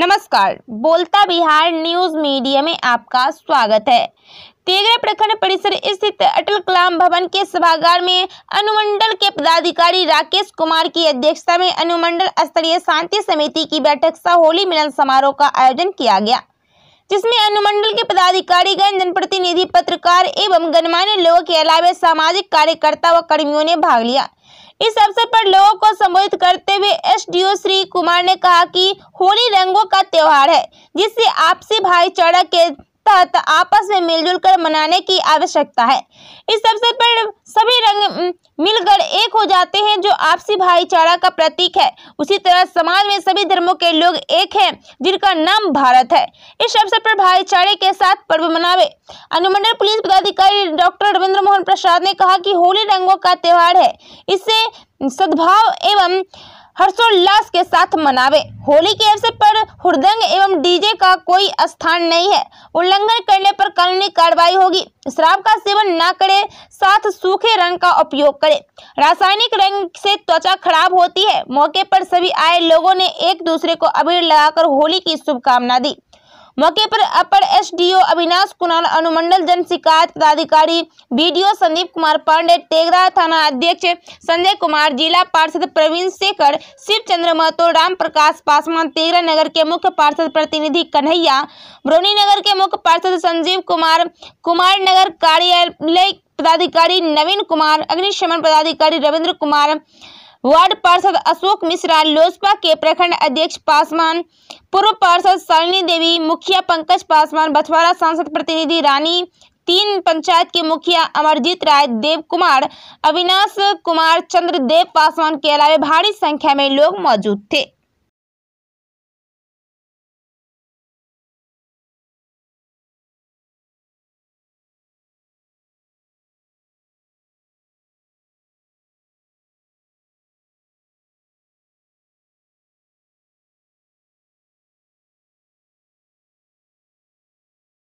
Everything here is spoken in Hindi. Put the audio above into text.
नमस्कार बोलता बिहार न्यूज मीडिया में आपका स्वागत है तेगरा प्रखंड परिसर स्थित अटल कलाम भवन के सभागार में अनुमंडल के पदाधिकारी राकेश कुमार की अध्यक्षता में अनुमंडल स्तरीय शांति समिति की बैठक सा होली मिलन समारोह का आयोजन किया गया जिसमें अनुमंडल के पदाधिकारी गण जनप्रतिनिधि पत्रकार एवं गणमान्य लोगों के अलावा सामाजिक कार्यकर्ता व कर्मियों ने भाग लिया इस अवसर पर लोगों को संबोधित करते हुए एसडीओ श्री कुमार ने कहा कि होली रंगों का त्योहार है जिससे आपसी भाईचारा के तहत आपस में मिलजुल कर मनाने की आवश्यकता है इस अवसर पर सभी रंग मिलकर एक हो जाते हैं जो आपसी भाईचारा का प्रतीक है उसी तरह समाज में सभी धर्मों के लोग एक हैं जिनका नाम भारत है इस अवसर पर भाईचारे के साथ पर्व मनावे अनुमंडल पुलिस पदाधिकारी डॉक्टर रविंद्र मोहन प्रसाद ने कहा कि होली रंगों का त्यौहार है इससे सद्भाव एवं हर्षोल्लास के साथ मनावे होली के अवसर पर हृदंग एवं डीजे का कोई स्थान नहीं है उल्लंघन करने पर कानूनी कार्रवाई होगी शराब का सेवन न करें साथ सूखे रंग का उपयोग करें रासायनिक रंग से त्वचा खराब होती है मौके पर सभी आए लोगों ने एक दूसरे को अबीर लगाकर होली की शुभकामना दी मौके पर अपर एसडीओ अविनाश कुणाल अनुमंडल जन शिकायत पदाधिकारी बी संदीप कुमार पांडे तेगरा थाना अध्यक्ष संजय कुमार जिला पार्षद प्रवीण शेखर शिव चंद्र महतो राम प्रकाश पासवान तेगरा नगर के मुख्य पार्षद प्रतिनिधि कन्हैया ब्रोनी नगर के मुख्य पार्षद संजीव कुमार कुमार नगर कार्यालय पदाधिकारी नवीन कुमार अग्निशमन पदाधिकारी रविन्द्र कुमार वार्ड पार्षद अशोक मिश्रा लोजपा के प्रखंड अध्यक्ष पासवान पूर्व पार्षद शालिनी देवी मुखिया पंकज पासवान बछवाड़ा सांसद प्रतिनिधि रानी तीन पंचायत के मुखिया अमरजीत राय देव कुमार अविनाश कुमार चंद्रदेव पासवान के अलावे भारी संख्या में लोग मौजूद थे